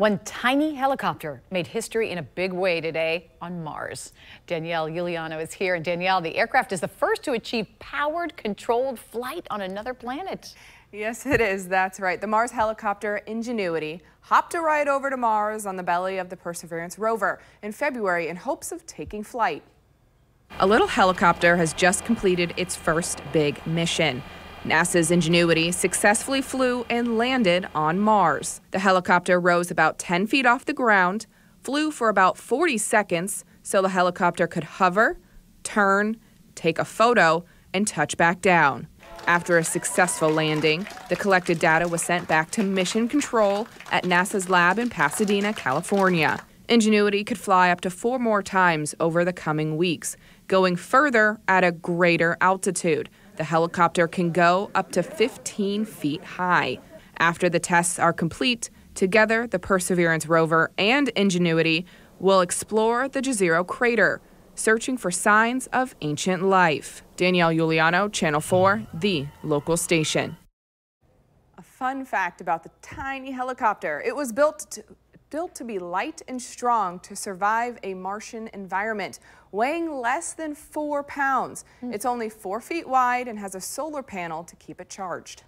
One tiny helicopter made history in a big way today on Mars. Danielle Giuliano is here. And Danielle, the aircraft is the first to achieve powered, controlled flight on another planet. Yes, it is. That's right. The Mars helicopter Ingenuity hopped a ride over to Mars on the belly of the Perseverance rover in February in hopes of taking flight. A little helicopter has just completed its first big mission. NASA's Ingenuity successfully flew and landed on Mars. The helicopter rose about 10 feet off the ground, flew for about 40 seconds so the helicopter could hover, turn, take a photo, and touch back down. After a successful landing, the collected data was sent back to Mission Control at NASA's lab in Pasadena, California. Ingenuity could fly up to four more times over the coming weeks, going further at a greater altitude, the helicopter can go up to 15 feet high. After the tests are complete, together the Perseverance rover and Ingenuity will explore the Jezero crater, searching for signs of ancient life. Danielle Giuliano, Channel 4, the local station. A fun fact about the tiny helicopter it was built to built to be light and strong to survive a Martian environment, weighing less than four pounds. Hmm. It's only four feet wide and has a solar panel to keep it charged.